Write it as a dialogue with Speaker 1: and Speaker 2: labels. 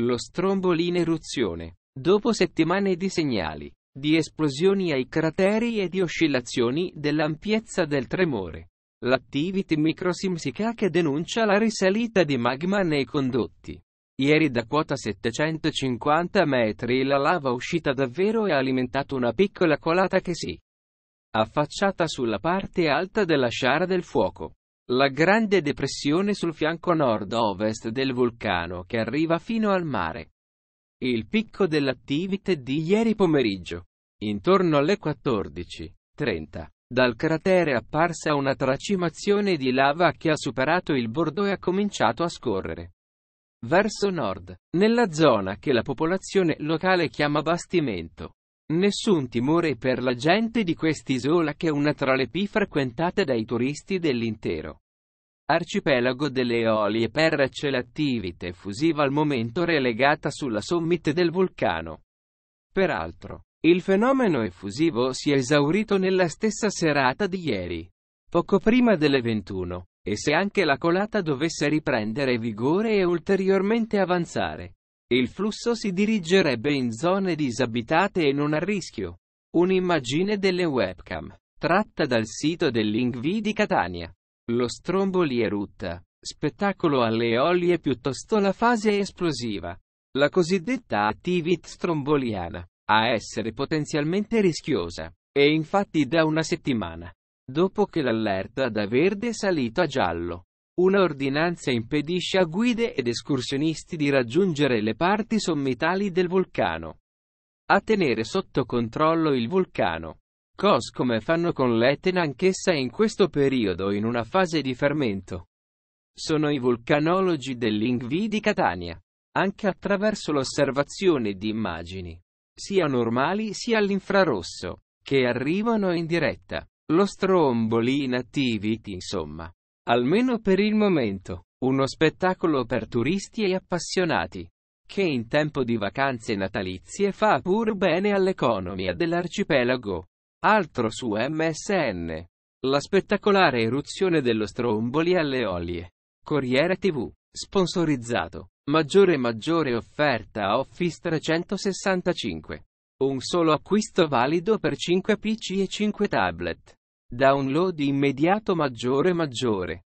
Speaker 1: Lo stromboli in eruzione. Dopo settimane di segnali, di esplosioni ai crateri e di oscillazioni dell'ampiezza del tremore, l'Activity Microsimsica che denuncia la risalita di magma nei condotti. Ieri da quota 750 metri la lava uscita davvero e ha alimentato una piccola colata che si affacciata sulla parte alta della sciara del fuoco. La grande depressione sul fianco nord-ovest del vulcano che arriva fino al mare. Il picco dell'attività di ieri pomeriggio. Intorno alle 14.30. Dal cratere è apparsa una tracimazione di lava che ha superato il bordo e ha cominciato a scorrere. Verso nord, nella zona che la popolazione locale chiama bastimento. Nessun timore per la gente di quest'isola che è una tra le più frequentate dai turisti dell'intero arcipelago delle Eolie per c'è l'attività fusiva al momento relegata sulla summit del vulcano. Peraltro, il fenomeno effusivo si è esaurito nella stessa serata di ieri, poco prima delle 21, e se anche la colata dovesse riprendere vigore e ulteriormente avanzare, il flusso si dirigerebbe in zone disabitate e non a rischio. Un'immagine delle webcam, tratta dal sito dell'Ingvi di Catania. Lo stromboli erutta, spettacolo alle eolie piuttosto la fase esplosiva. La cosiddetta attività stromboliana, a essere potenzialmente rischiosa, è infatti da una settimana, dopo che l'allerta da verde è salito a giallo. Una ordinanza impedisce a guide ed escursionisti di raggiungere le parti sommitali del vulcano. A tenere sotto controllo il vulcano. COS come fanno con l'Etna anch'essa in questo periodo in una fase di fermento. Sono i vulcanologi dell'Ingvi di Catania. Anche attraverso l'osservazione di immagini, sia normali sia all'infrarosso, che arrivano in diretta. Lo stromboli in activity insomma almeno per il momento, uno spettacolo per turisti e appassionati, che in tempo di vacanze natalizie fa pur bene all'economia dell'arcipelago. Altro su MSN. La spettacolare eruzione dello Stromboli alle olie. Corriere TV. Sponsorizzato. Maggiore maggiore offerta a Office 365. Un solo acquisto valido per 5 PC e 5 tablet. Download immediato maggiore maggiore.